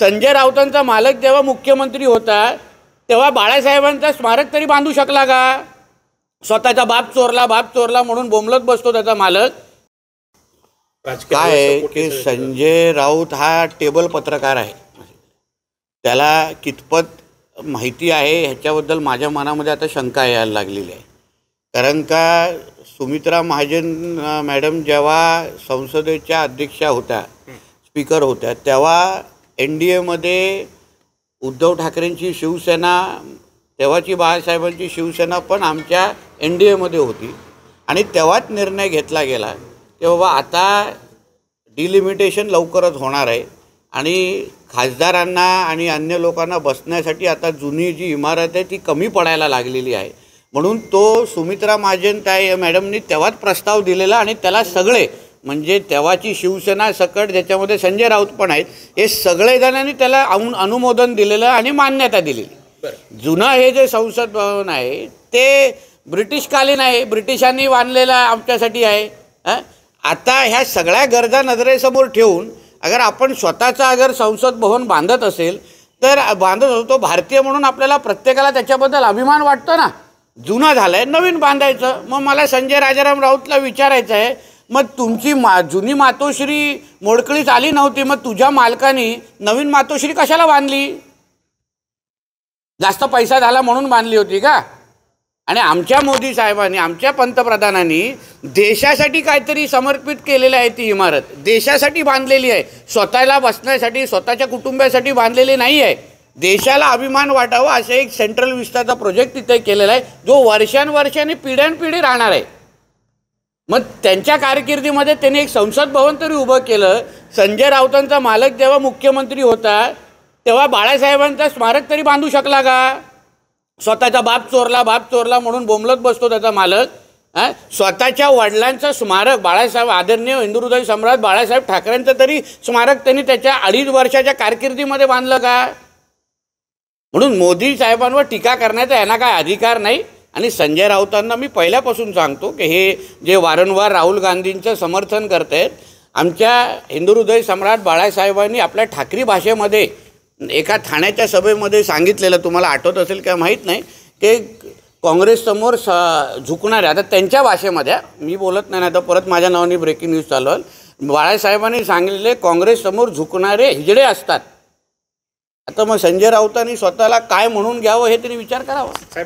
संजय राऊतांचा मालक जेव्हा मुख्यमंत्री होता तेव्हा बाळासाहेबांचा स्मारक तरी बांधू शकला का स्वतःचा बाप चोरला बाप चोरला म्हणून बोंबलत बसतो त्याचा मालक काय की संजय राऊत हा टेबल पत्रकार आहे त्याला कितपत माहिती आहे ह्याच्याबद्दल माझ्या मनामध्ये आता शंका यायला लागलेली आहे कारण का सुमित्रा महाजन मॅडम जेव्हा संसदेच्या अध्यक्षा होत्या स्पीकर होत्या तेव्हा एन डी एमध्ये उद्धव ठाकरेंची शिवसेना तेव्हाची बाळासाहेबांची शिवसेना पण आमच्या एन डी एमध्ये होती आणि तेव्हाच निर्णय घेतला गेला की बाबा आता डिलिमिटेशन लवकरच होणार आहे आणि खासदारांना आणि अन्य लोकांना बसण्यासाठी आता जुनी जी इमारत आहे ती कमी पडायला लागलेली आहे म्हणून तो सुमित्रा महाजन त्या मॅडमनी तेव्हाच प्रस्ताव दिलेला आणि त्याला सगळे म्हणजे तेव्हाची शिवसेना सकट ज्याच्यामध्ये संजय राऊत पण आहेत हे सगळे जणांनी त्याला अनुमोदन दिलेलं आणि मान्यता दिलेली जुनं हे जे संसद भवन आहे ते ब्रिटिशकालीन आहे ब्रिटिशांनी बांधलेलं आमच्यासाठी आहे आता ह्या सगळ्या गरजा नजरेसमोर ठेवून अगर आपण स्वतःचा अगर संसद भवन बांधत असेल तर बांधत होतो भारतीय म्हणून आपल्याला प्रत्येकाला त्याच्याबद्दल अभिमान वाटतो ना जुनं झालं आहे नवीन बांधायचं मग मला संजय राजाराम राऊतला विचारायचं आहे मग तुमची मा जुनी मातोश्री मोडकळीच आली नव्हती मग तुझ्या मालकाने नवीन मातोश्री कशाला बांधली जास्त पैसा झाला म्हणून बांधली होती का आणि आमच्या मोदी साहेबांनी आमच्या पंतप्रधानांनी देशासाठी काहीतरी समर्पित केलेली आहे ती इमारत देशासाठी बांधलेली आहे स्वतःला बसण्यासाठी स्वतःच्या कुटुंबासाठी बांधलेली नाही आहे देशाला अभिमान वाटावा असं एक सेंट्रल विस्ताराचा प्रोजेक्ट तिथे केलेला आहे जो वर्षानुवर्षाने पिढ्यानपिढी राहणार आहे मग त्यांच्या कारकिर्दीमध्ये त्यांनी एक संसद भवन तरी उभं केलं संजय राऊतांचा मालक जेव्हा मुख्यमंत्री होता तेव्हा बाळासाहेबांचा स्मारक तरी बांधू शकला का स्वतःचा बाप चोरला बाप चोरला म्हणून बोंबलत बसतो त्याचा मालक स्वतःच्या वडिलांचं स्मारक बाळासाहेब आदरणीय हिंदुहृदय सम्राट बाळासाहेब ठाकरेंचं तरी स्मारक त्यांनी त्याच्या अडीच वर्षाच्या कारकिर्दीमध्ये बांधलं का म्हणून मोदी साहेबांवर टीका करण्याचा यांना काय अधिकार नाही आणि संजय राऊतांना मी पहिल्यापासून सांगतो की हे जे वारंवार राहुल गांधींचं समर्थन करत आहेत आमच्या हिंदू हृदय सम्राट बाळासाहेबांनी आपल्या ठाकरी भाषेमध्ये एका ठाण्याच्या सभेमध्ये सांगितलेलं तुम्हाला आठवत असेल किंवा माहीत नाही की काँग्रेससमोर स झुकणाऱ्या आता त्यांच्या भाषेमध्ये मी बोलत नाही आता परत माझ्या नावाने ब्रेकिंग न्यूज चालवाल बाळासाहेबांनी सांगितले काँग्रेससमोर झुकणारे हिजडे असतात आता मग संजय राऊतांनी स्वतःला काय म्हणून घ्यावं हे तरी विचार करावा